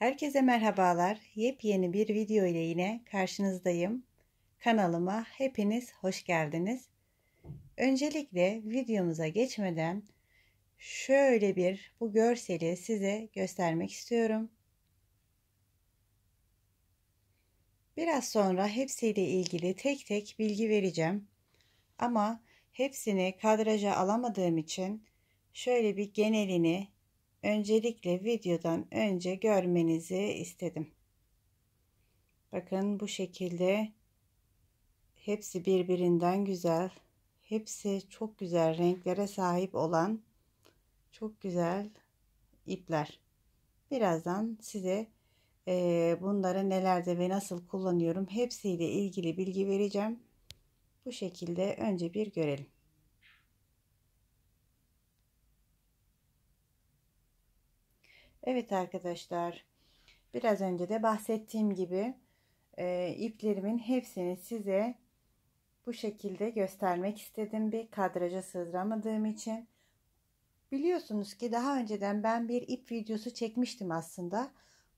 Herkese merhabalar. Yepyeni bir video ile yine karşınızdayım. Kanalıma hepiniz hoş geldiniz. Öncelikle videomuza geçmeden şöyle bir bu görseli size göstermek istiyorum. Biraz sonra hepsiyle ilgili tek tek bilgi vereceğim. Ama hepsini kadraja alamadığım için şöyle bir genelini öncelikle videodan önce görmenizi istedim. Bakın bu şekilde hepsi birbirinden güzel. Hepsi çok güzel renklere sahip olan çok güzel ipler. Birazdan size e, bunları nelerde ve nasıl kullanıyorum hepsiyle ilgili bilgi vereceğim. Bu şekilde önce bir görelim. Evet arkadaşlar biraz önce de bahsettiğim gibi e, iplerimin hepsini size bu şekilde göstermek istedim bir kadraja sızdıramadığım için. Biliyorsunuz ki daha önceden ben bir ip videosu çekmiştim aslında.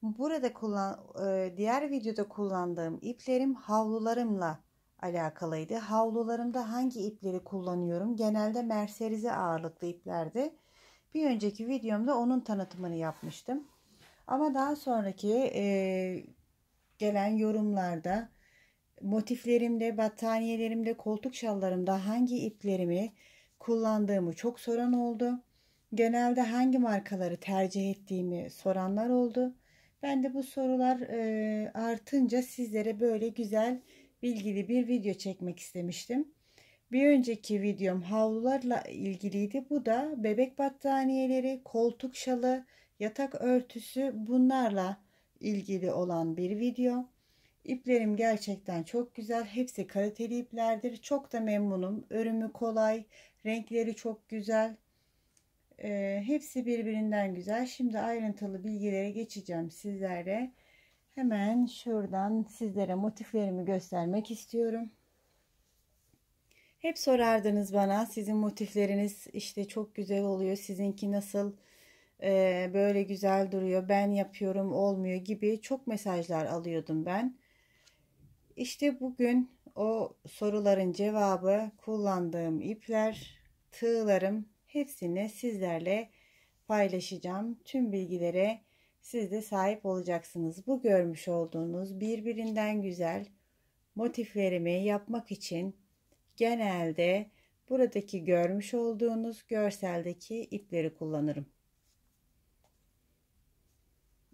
Burada kullan, e, diğer videoda kullandığım iplerim havlularımla alakalıydı. Havlularımda hangi ipleri kullanıyorum? Genelde merserize ağırlıklı iplerdi. Bir önceki videomda onun tanıtımını yapmıştım. Ama daha sonraki e, gelen yorumlarda motiflerimde, battaniyelerimde, koltuk şallarımda hangi iplerimi kullandığımı çok soran oldu. Genelde hangi markaları tercih ettiğimi soranlar oldu. Ben de bu sorular e, artınca sizlere böyle güzel bilgili bir video çekmek istemiştim. Bir önceki videom havlularla ilgiliydi. Bu da bebek battaniyeleri, koltuk şalı, yatak örtüsü bunlarla ilgili olan bir video. İplerim gerçekten çok güzel. Hepsi kaliteli iplerdir. Çok da memnunum. Örümü kolay. Renkleri çok güzel. E, hepsi birbirinden güzel. Şimdi ayrıntılı bilgilere geçeceğim sizlere. Hemen şuradan sizlere motiflerimi göstermek istiyorum. Hep sorardınız bana sizin motifleriniz işte çok güzel oluyor. Sizinki nasıl e, böyle güzel duruyor. Ben yapıyorum olmuyor gibi çok mesajlar alıyordum ben. İşte bugün o soruların cevabı kullandığım ipler, tığlarım hepsini sizlerle paylaşacağım. Tüm bilgilere siz de sahip olacaksınız. Bu görmüş olduğunuz birbirinden güzel motiflerimi yapmak için genelde buradaki görmüş olduğunuz görseldeki ipleri kullanırım.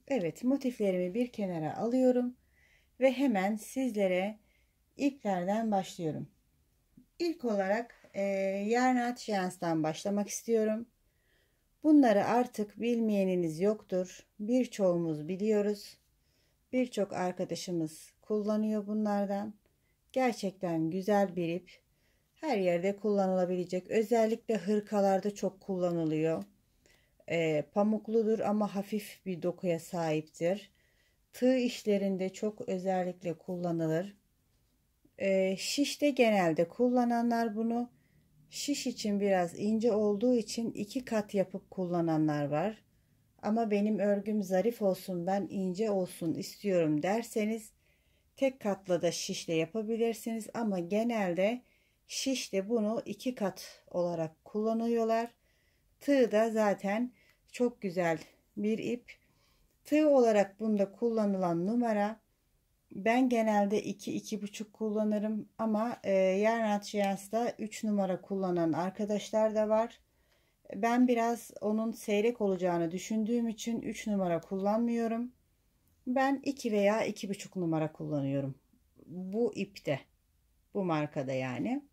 Evet motiflerimi bir kenara alıyorum ve hemen sizlere iplerden başlıyorum. İlk olarak e, yarn atşanstan başlamak istiyorum. Bunları artık bilmeyeniniz yoktur. Birçoğumuz biliyoruz. Birçok arkadaşımız kullanıyor bunlardan. Gerçekten güzel bir ip her yerde kullanılabilecek. Özellikle hırkalarda çok kullanılıyor. E, pamukludur ama hafif bir dokuya sahiptir. Tığ işlerinde çok özellikle kullanılır. E, şişte genelde kullananlar bunu şiş için biraz ince olduğu için iki kat yapıp kullananlar var. Ama benim örgüm zarif olsun ben ince olsun istiyorum derseniz tek katla da şişle yapabilirsiniz ama genelde Şiş de bunu iki kat olarak kullanıyorlar. Tığ da zaten çok güzel bir ip. Tığ olarak bunda kullanılan numara ben genelde 2-2,5 kullanırım ama e, yarın atşiyasta 3 numara kullanan arkadaşlar da var. Ben biraz onun seyrek olacağını düşündüğüm için 3 numara kullanmıyorum. Ben 2 veya 2,5 numara kullanıyorum. Bu ipte. Bu markada yani.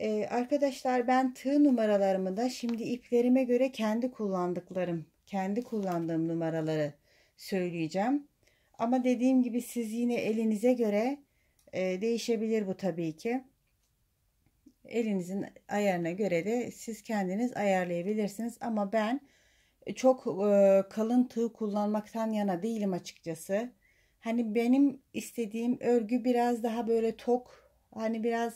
Ee, arkadaşlar ben tığ numaralarımı da şimdi iplerime göre kendi kullandıklarım, kendi kullandığım numaraları söyleyeceğim. Ama dediğim gibi siz yine elinize göre e, değişebilir bu tabii ki. Elinizin ayarına göre de siz kendiniz ayarlayabilirsiniz. Ama ben çok e, kalın tığ kullanmaktan yana değilim açıkçası. Hani benim istediğim örgü biraz daha böyle tok, hani biraz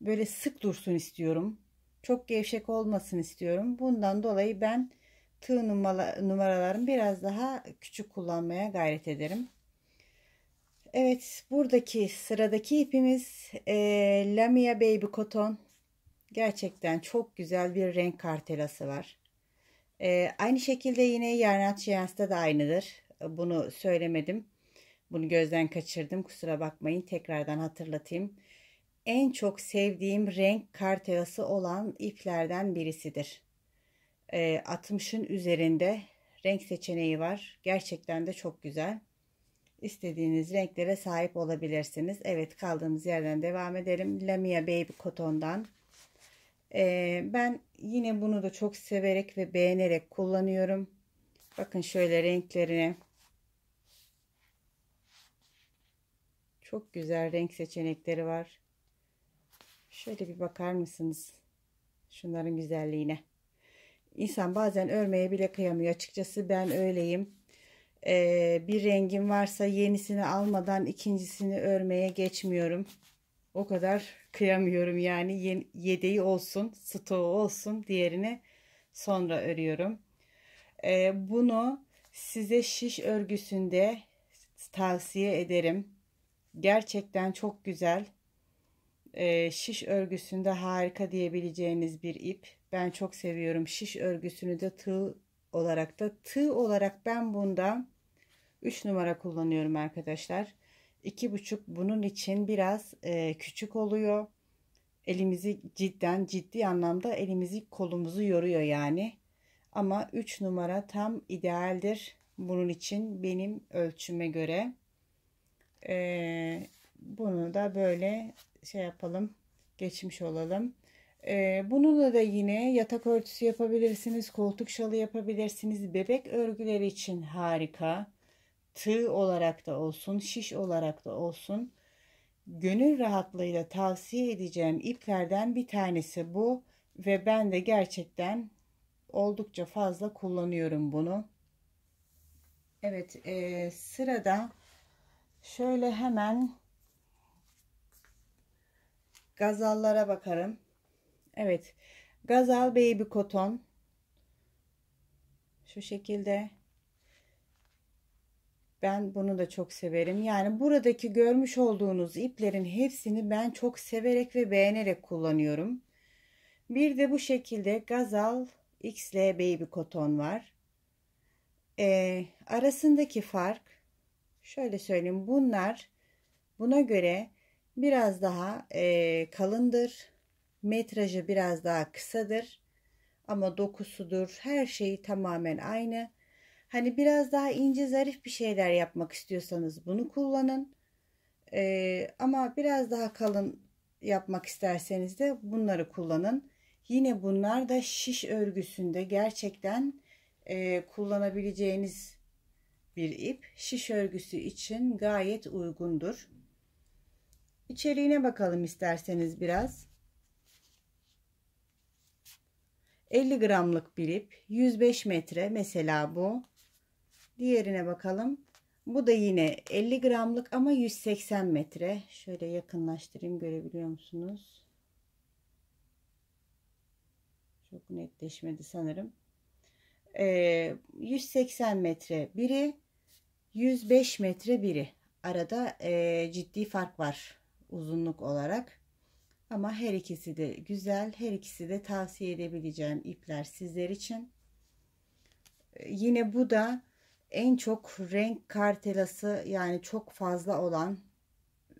böyle sık dursun istiyorum. Çok gevşek olmasın istiyorum. Bundan dolayı ben tığ numaralarımı biraz daha küçük kullanmaya gayret ederim. Evet buradaki sıradaki ipimiz e, Lamia Baby Cotton. Gerçekten çok güzel bir renk kartelası var. E, aynı şekilde yine Yarnat Jeans'ta da aynıdır. Bunu söylemedim. Bunu gözden kaçırdım. Kusura bakmayın. Tekrardan hatırlatayım en çok sevdiğim renk karteyası olan iplerden birisidir. E, ee, 60'ın üzerinde renk seçeneği var. Gerçekten de çok güzel. İstediğiniz renklere sahip olabilirsiniz. Evet kaldığımız yerden devam edelim. Lamia Baby Cotton'dan. E, ee, ben yine bunu da çok severek ve beğenerek kullanıyorum. Bakın şöyle renklerine. Çok güzel renk seçenekleri var. Şöyle bir bakar mısınız? Şunların güzelliğine. İnsan bazen örmeye bile kıyamıyor. Açıkçası ben öyleyim. Ee, bir rengim varsa yenisini almadan ikincisini örmeye geçmiyorum. O kadar kıyamıyorum yani yedeği olsun, stoğu olsun diğerini sonra örüyorum. Ee, bunu size şiş örgüsünde tavsiye ederim. Gerçekten çok güzel e, şiş örgüsünde harika diyebileceğiniz bir ip. Ben çok seviyorum. Şiş örgüsünü de tığ olarak da tığ olarak ben bunda 3 numara kullanıyorum arkadaşlar. 2,5 bunun için biraz e, küçük oluyor. Elimizi cidden ciddi anlamda elimizi kolumuzu yoruyor yani. Ama 3 numara tam idealdir. Bunun için benim ölçüme göre. E, bunu da böyle şey yapalım geçmiş olalım. Ee, bununla da yine yatak örtüsü yapabilirsiniz, koltuk şalı yapabilirsiniz. Bebek örgüleri için harika. Tığ olarak da olsun, şiş olarak da olsun. Gönül rahatlığıyla tavsiye edeceğim iplerden bir tanesi bu. Ve ben de gerçekten oldukça fazla kullanıyorum bunu. Evet e, sırada şöyle hemen Gazallara bakarım. Evet. Gazal baby Cotton. Şu şekilde. Ben bunu da çok severim. Yani buradaki görmüş olduğunuz iplerin hepsini ben çok severek ve beğenerek kullanıyorum. Bir de bu şekilde Gazal XL Baby Cotton var. Ee, arasındaki fark şöyle söyleyeyim. Bunlar buna göre biraz daha e, kalındır. Metrajı biraz daha kısadır. Ama dokusudur, her şeyi tamamen aynı. Hani biraz daha ince zarif bir şeyler yapmak istiyorsanız bunu kullanın. E, ama biraz daha kalın yapmak isterseniz de bunları kullanın. Yine bunlar da şiş örgüsünde gerçekten e, kullanabileceğiniz bir ip. Şiş örgüsü için gayet uygundur. İçeriğine bakalım isterseniz biraz. 50 gramlık bir ip. 105 metre mesela bu. Diğerine bakalım. Bu da yine 50 gramlık ama 180 metre. Şöyle yakınlaştırayım görebiliyor musunuz? Çok netleşmedi sanırım. Ee, 180 metre biri, 105 metre biri. Arada e, ciddi fark var uzunluk olarak. Ama her ikisi de güzel. Her ikisi de tavsiye edebileceğim ipler sizler için. Ee, yine bu da en çok renk kartelası yani çok fazla olan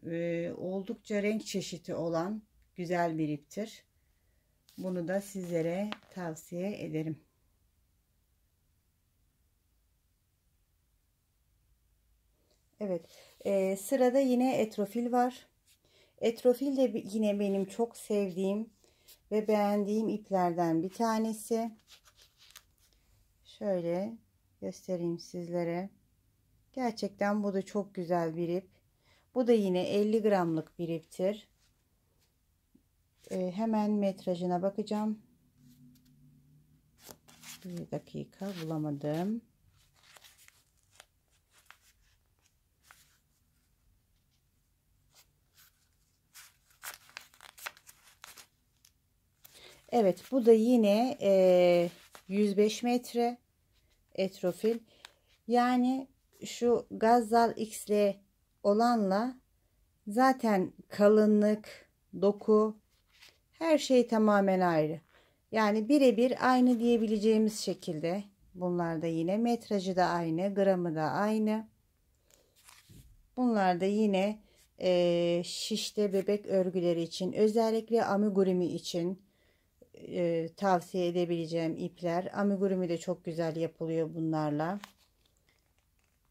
e, oldukça renk çeşidi olan güzel bir iptir. Bunu da sizlere tavsiye ederim. Evet e, sırada yine etrofil var. Etrofil de yine benim çok sevdiğim ve beğendiğim iplerden bir tanesi. Şöyle göstereyim sizlere. Gerçekten bu da çok güzel bir ip. Bu da yine 50 gramlık bir iptir. Ee, hemen metrajına bakacağım. Bir dakika bulamadım. Evet bu da yine e, 105 metre etrofil. Yani şu Gazzal X'le olanla zaten kalınlık, doku her şey tamamen ayrı. Yani birebir aynı diyebileceğimiz şekilde bunlar da yine metrajı da aynı, gramı da aynı. Bunlar da yine e, şişte bebek örgüleri için özellikle amigurumi için e, tavsiye edebileceğim ipler. Amigurumi de çok güzel yapılıyor bunlarla.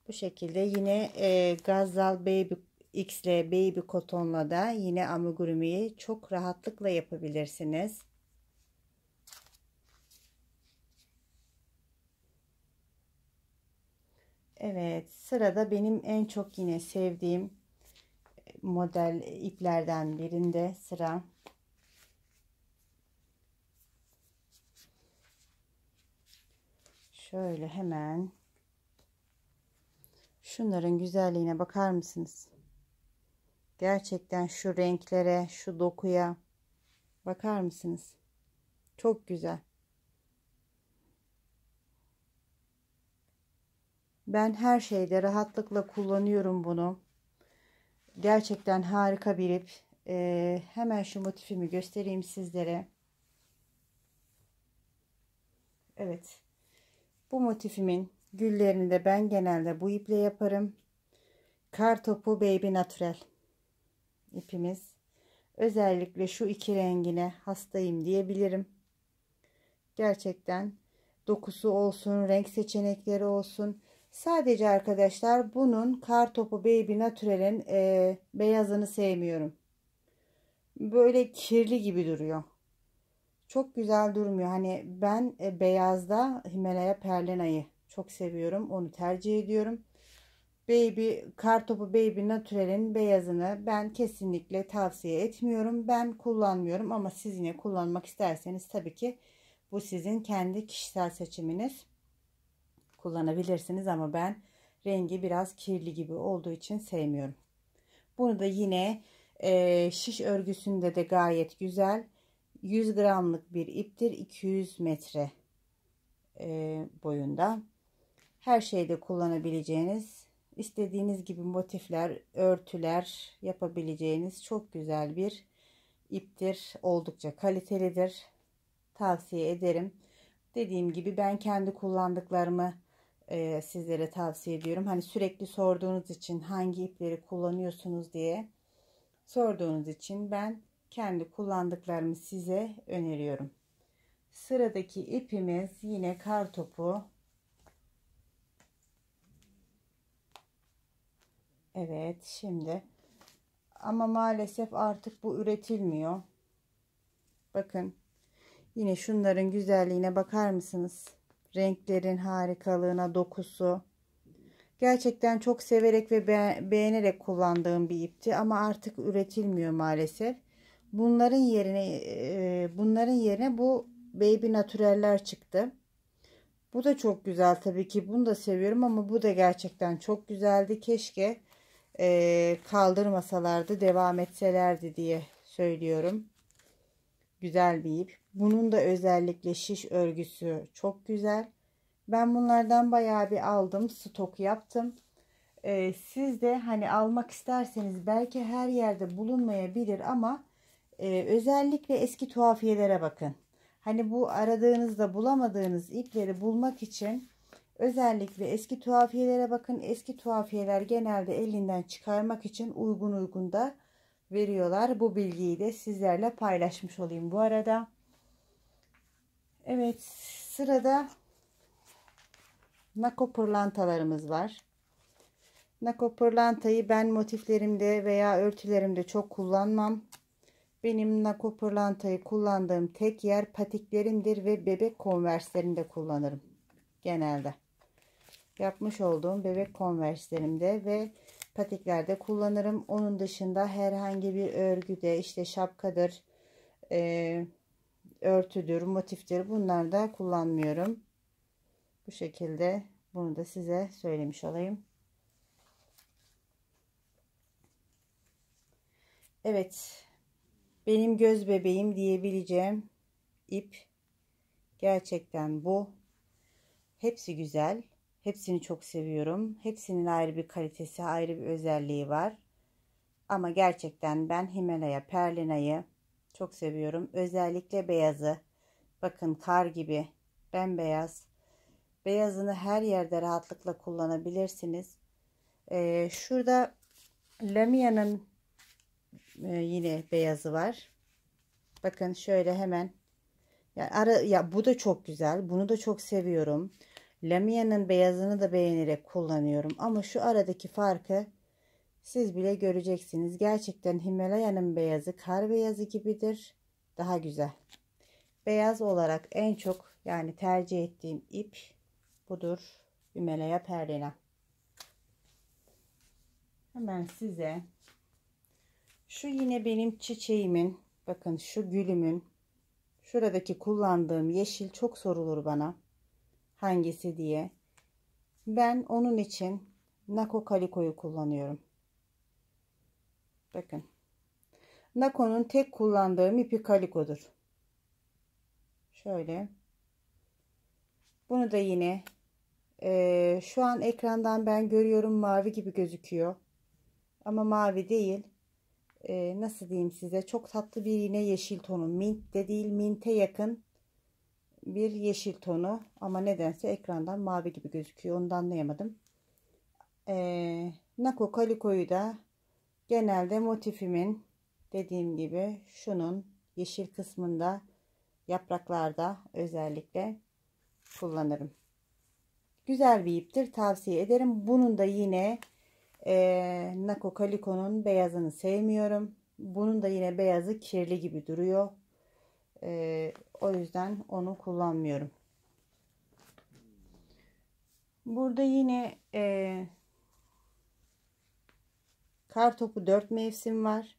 Bu şekilde yine e, Gazal Baby X Baby Cotton'la da yine amigurumiyi çok rahatlıkla yapabilirsiniz. Evet sırada benim en çok yine sevdiğim model iplerden birinde sıra. Şöyle hemen şunların güzelliğine bakar mısınız? Gerçekten şu renklere, şu dokuya bakar mısınız? Çok güzel. Ben her şeyde rahatlıkla kullanıyorum bunu. Gerçekten harika bir ip. Ee, hemen şu motifimi göstereyim sizlere. Evet. Bu motifimin güllerini de ben genelde bu iple yaparım. Kar topu baby natural ipimiz. Özellikle şu iki rengine hastayım diyebilirim. Gerçekten dokusu olsun, renk seçenekleri olsun. Sadece arkadaşlar bunun kar topu baby natural'in e, beyazını sevmiyorum. Böyle kirli gibi duruyor. Çok güzel durmuyor. Hani ben e, beyazda Himalaya Perlena'yı çok seviyorum. Onu tercih ediyorum. Baby Kartopu Baby Natural'in beyazını ben kesinlikle tavsiye etmiyorum. Ben kullanmıyorum ama siz yine kullanmak isterseniz tabii ki bu sizin kendi kişisel seçiminiz. Kullanabilirsiniz ama ben rengi biraz kirli gibi olduğu için sevmiyorum. Bunu da yine e, şiş örgüsünde de gayet güzel 100 gramlık bir iptir 200 metre e, boyunda her şeyde kullanabileceğiniz istediğiniz gibi motifler örtüler yapabileceğiniz çok güzel bir iptir oldukça kalitelidir tavsiye ederim dediğim gibi ben kendi kullandıklarımı e, sizlere tavsiye ediyorum hani sürekli sorduğunuz için hangi ipleri kullanıyorsunuz diye sorduğunuz için ben kendi kullandıklarımı size öneriyorum. Sıradaki ipimiz yine kar topu. Evet şimdi ama maalesef artık bu üretilmiyor. Bakın yine şunların güzelliğine bakar mısınız? Renklerin harikalığına dokusu. Gerçekten çok severek ve beğenerek kullandığım bir ipti ama artık üretilmiyor maalesef. Bunların yerine e, bunların yerine bu baby natüreller çıktı. Bu da çok güzel tabii ki. Bunu da seviyorum ama bu da gerçekten çok güzeldi. Keşke e, kaldırmasalardı, devam etselerdi diye söylüyorum. Güzel bir ip. Bunun da özellikle şiş örgüsü çok güzel. Ben bunlardan bayağı bir aldım. Stok yaptım. Ee, siz de hani almak isterseniz belki her yerde bulunmayabilir ama ee, özellikle eski tuhafiyelere bakın. Hani bu aradığınızda bulamadığınız ipleri bulmak için özellikle eski tuhafiyelere bakın. Eski tuhafiyeler genelde elinden çıkarmak için uygun uygun da veriyorlar. Bu bilgiyi de sizlerle paylaşmış olayım bu arada. Evet sırada nako pırlantalarımız var. Nako pırlantayı ben motiflerimde veya örtülerimde çok kullanmam. Benim nako pırlantayı kullandığım tek yer patiklerimdir ve bebek konverslerinde kullanırım. Genelde. Yapmış olduğum bebek konverslerimde ve patiklerde kullanırım. Onun dışında herhangi bir örgüde işte şapkadır, e, örtüdür, motiftir bunlar da kullanmıyorum. Bu şekilde bunu da size söylemiş olayım. Evet benim göz bebeğim diyebileceğim ip gerçekten bu. Hepsi güzel. Hepsini çok seviyorum. Hepsinin ayrı bir kalitesi, ayrı bir özelliği var. Ama gerçekten ben Himalaya Perlina'yı çok seviyorum. Özellikle beyazı. Bakın kar gibi bembeyaz. Beyazını her yerde rahatlıkla kullanabilirsiniz. Ee, şurada Lamia'nın ee, yine beyazı var. Bakın şöyle hemen yani ara, ya bu da çok güzel. Bunu da çok seviyorum. Lamia'nın beyazını da beğenerek kullanıyorum. Ama şu aradaki farkı siz bile göreceksiniz. Gerçekten Himalaya'nın beyazı kar beyazı gibidir. Daha güzel. Beyaz olarak en çok yani tercih ettiğim ip budur. Himalaya Perlina. Hemen size şu yine benim çiçeğimin. Bakın şu gülümün. Şuradaki kullandığım yeşil çok sorulur bana. Hangisi diye. Ben onun için Nako Kaliko'yu kullanıyorum. Bakın. Nako'nun tek kullandığım ipi kalikodur. Şöyle. Bunu da yine e, şu an ekrandan ben görüyorum mavi gibi gözüküyor. Ama mavi değil e, nasıl diyeyim size çok tatlı bir yine yeşil tonu. Mint de değil minte yakın bir yeşil tonu ama nedense ekrandan mavi gibi gözüküyor. Onu da anlayamadım. E, ee, Nako Kaliko'yu da genelde motifimin dediğim gibi şunun yeşil kısmında yapraklarda özellikle kullanırım. Güzel bir iptir tavsiye ederim. Bunun da yine e, ee, Nako Kaliko'nun beyazını sevmiyorum. Bunun da yine beyazı kirli gibi duruyor. E, o yüzden onu kullanmıyorum. Burada yine e, kar topu 4 mevsim var.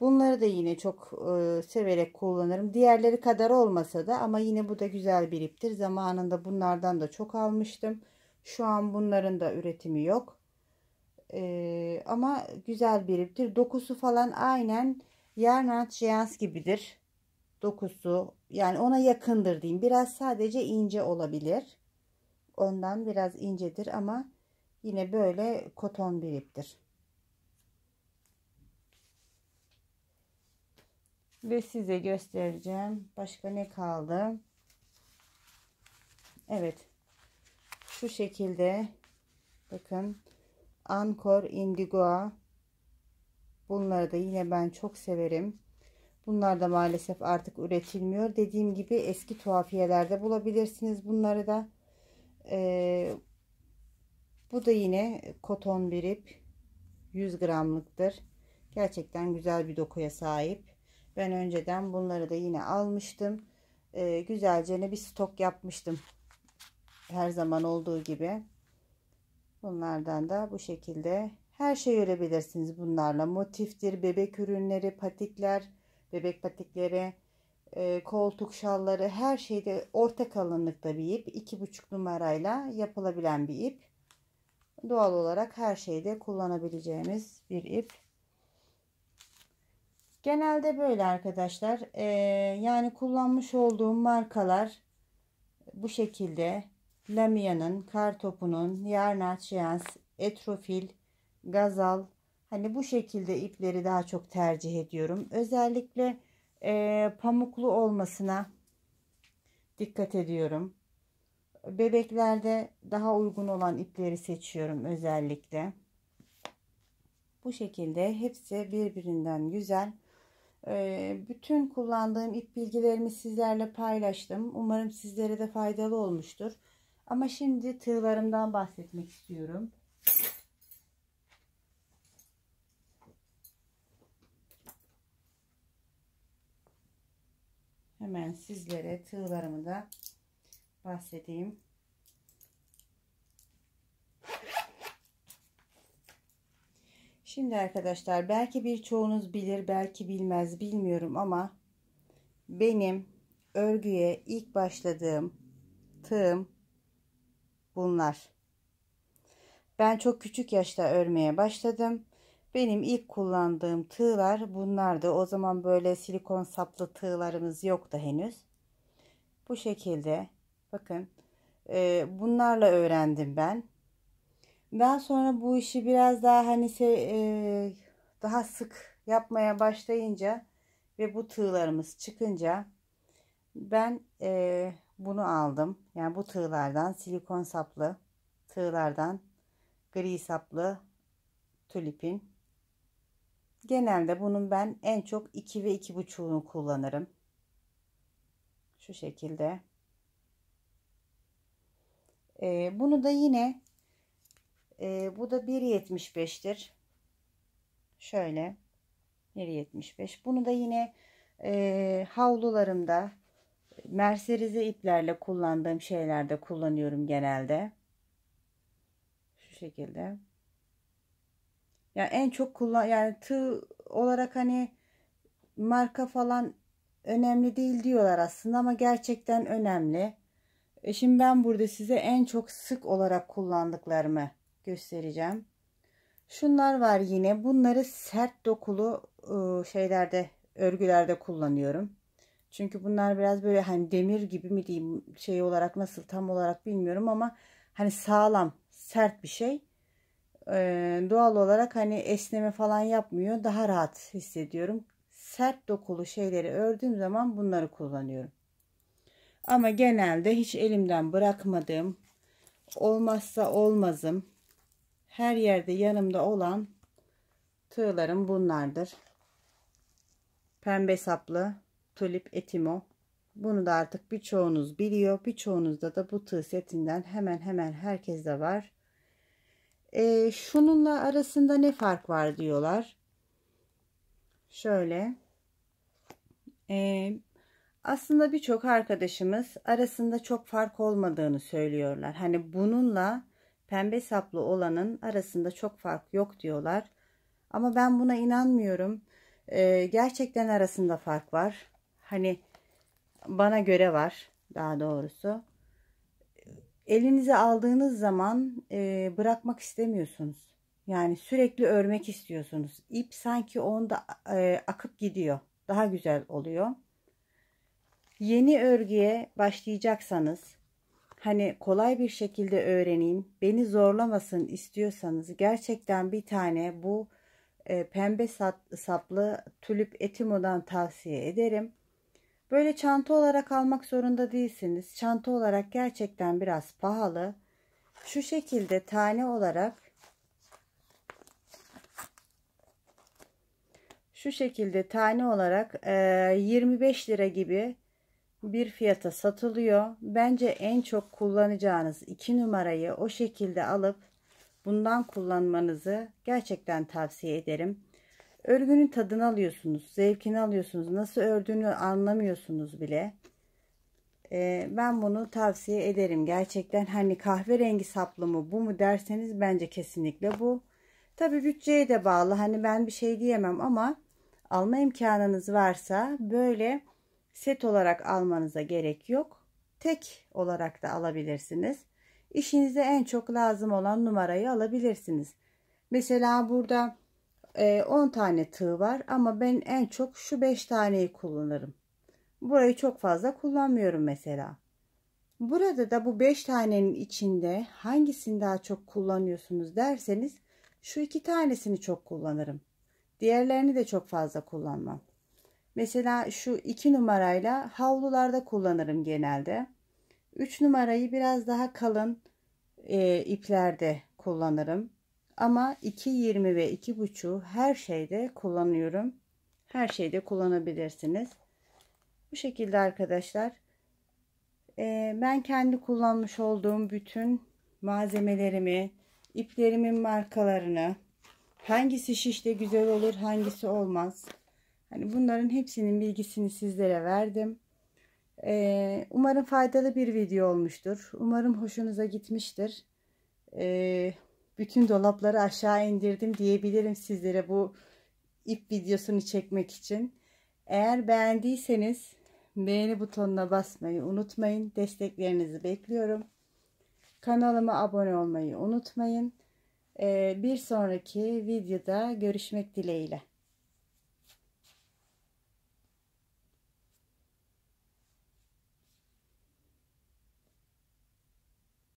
Bunları da yine çok e, severek kullanırım. Diğerleri kadar olmasa da ama yine bu da güzel bir iptir. Zamanında bunlardan da çok almıştım. Şu an bunların da üretimi yok. Ee, ama güzel bir iptir. Dokusu falan aynen yarnat Jeans gibidir. Dokusu yani ona yakındır diyeyim. Biraz sadece ince olabilir. Ondan biraz incedir ama yine böyle koton bir iptir. Ve size göstereceğim. Başka ne kaldı? Evet. Şu şekilde bakın Ankor Indigoa bunları da yine ben çok severim. Bunlar da maalesef artık üretilmiyor. Dediğim gibi eski tuhafiyelerde bulabilirsiniz bunları da. Ee, bu da yine koton bir ip. 100 gramlıktır. Gerçekten güzel bir dokuya sahip. Ben önceden bunları da yine almıştım. Ee, güzelce bir stok yapmıştım. Her zaman olduğu gibi. Bunlardan da bu şekilde her şey örebilirsiniz bunlarla. Motiftir, bebek ürünleri, patikler, bebek patikleri, e, koltuk şalları her şeyde orta kalınlıkta bir ip. 2,5 numarayla yapılabilen bir ip. Doğal olarak her şeyde kullanabileceğimiz bir ip. Genelde böyle arkadaşlar. E, yani kullanmış olduğum markalar bu şekilde Lamia'nın, Kar Top'unun, Yarnatşiyans, Etrofil, Gazal. Hani bu şekilde ipleri daha çok tercih ediyorum. Özellikle e, pamuklu olmasına dikkat ediyorum. Bebeklerde daha uygun olan ipleri seçiyorum özellikle. Bu şekilde hepsi birbirinden güzel. E, bütün kullandığım ip bilgilerimi sizlerle paylaştım. Umarım sizlere de faydalı olmuştur. Ama şimdi tığlarımdan bahsetmek istiyorum. Hemen sizlere tığlarımı da bahsedeyim. Şimdi arkadaşlar belki birçoğunuz bilir belki bilmez bilmiyorum ama benim örgüye ilk başladığım tığım bunlar. Ben çok küçük yaşta örmeye başladım. Benim ilk kullandığım tığlar bunlardı. O zaman böyle silikon saplı tığlarımız yoktu henüz. Bu şekilde bakın e, bunlarla öğrendim ben. Daha sonra bu işi biraz daha hani e, daha sık yapmaya başlayınca ve bu tığlarımız çıkınca ben e, bunu aldım. Yani bu tığlardan silikon saplı tığlardan gri saplı tulipin. Genelde bunun ben en çok 2 ve 2,5'unu kullanırım. Şu şekilde. Ee, bunu da yine e, bu da 1.75'tir. Şöyle 1.75. Bunu da yine e, havlularımda merserize iplerle kullandığım şeylerde kullanıyorum genelde. Şu şekilde. Ya en çok kullan yani tığ olarak hani marka falan önemli değil diyorlar aslında ama gerçekten önemli. E şimdi ben burada size en çok sık olarak kullandıklarımı göstereceğim. Şunlar var yine. Bunları sert dokulu ıı, şeylerde, örgülerde kullanıyorum. Çünkü bunlar biraz böyle hani demir gibi mi diyeyim şey olarak nasıl tam olarak bilmiyorum ama hani sağlam sert bir şey. Ee, doğal olarak hani esneme falan yapmıyor. Daha rahat hissediyorum. Sert dokulu şeyleri ördüğüm zaman bunları kullanıyorum. Ama genelde hiç elimden bırakmadığım olmazsa olmazım. Her yerde yanımda olan tığlarım bunlardır. Pembe saplı tulip etimo. Bunu da artık birçoğunuz biliyor. Birçoğunuzda da bu tığ setinden hemen hemen herkeste var. E, şununla arasında ne fark var diyorlar. Şöyle. E, aslında birçok arkadaşımız arasında çok fark olmadığını söylüyorlar. Hani bununla pembe saplı olanın arasında çok fark yok diyorlar. Ama ben buna inanmıyorum. E, gerçekten arasında fark var hani bana göre var daha doğrusu. Elinize aldığınız zaman e, bırakmak istemiyorsunuz. Yani sürekli örmek istiyorsunuz. İp sanki onda e, akıp gidiyor. Daha güzel oluyor. Yeni örgüye başlayacaksanız hani kolay bir şekilde öğreneyim, beni zorlamasın istiyorsanız gerçekten bir tane bu e, pembe sap, saplı tülüp etimodan tavsiye ederim. Böyle çanta olarak almak zorunda değilsiniz. Çanta olarak gerçekten biraz pahalı. Şu şekilde tane olarak şu şekilde tane olarak 25 e, lira gibi bir fiyata satılıyor. Bence en çok kullanacağınız iki numarayı o şekilde alıp bundan kullanmanızı gerçekten tavsiye ederim. Örgünün tadını alıyorsunuz, zevkini alıyorsunuz. Nasıl ördüğünü anlamıyorsunuz bile. Ee, ben bunu tavsiye ederim. Gerçekten hani kahverengi saplı mı bu mu derseniz bence kesinlikle bu. Tabi bütçeye de bağlı. Hani ben bir şey diyemem ama alma imkanınız varsa böyle set olarak almanıza gerek yok. Tek olarak da alabilirsiniz. İşinize en çok lazım olan numarayı alabilirsiniz. Mesela burada 10 ee, tane tığ var ama ben en çok şu 5 taneyi kullanırım. Burayı çok fazla kullanmıyorum mesela. Burada da bu 5 tanenin içinde hangisini daha çok kullanıyorsunuz derseniz şu iki tanesini çok kullanırım. Diğerlerini de çok fazla kullanmam. Mesela şu 2 numarayla havlularda kullanırım genelde. 3 numarayı biraz daha kalın e, iplerde kullanırım. Ama 2.20 ve 2.5'u her şeyde kullanıyorum. Her şeyde kullanabilirsiniz. Bu şekilde arkadaşlar. Ee, ben kendi kullanmış olduğum bütün malzemelerimi, iplerimin markalarını, hangisi şişte güzel olur, hangisi olmaz. Hani bunların hepsinin bilgisini sizlere verdim. Ee, umarım faydalı bir video olmuştur. Umarım hoşunuza gitmiştir. Ee, bütün dolapları aşağı indirdim diyebilirim sizlere bu ip videosunu çekmek için. Eğer beğendiyseniz beğeni butonuna basmayı unutmayın. Desteklerinizi bekliyorum. Kanalıma abone olmayı unutmayın. Ee, bir sonraki videoda görüşmek dileğiyle.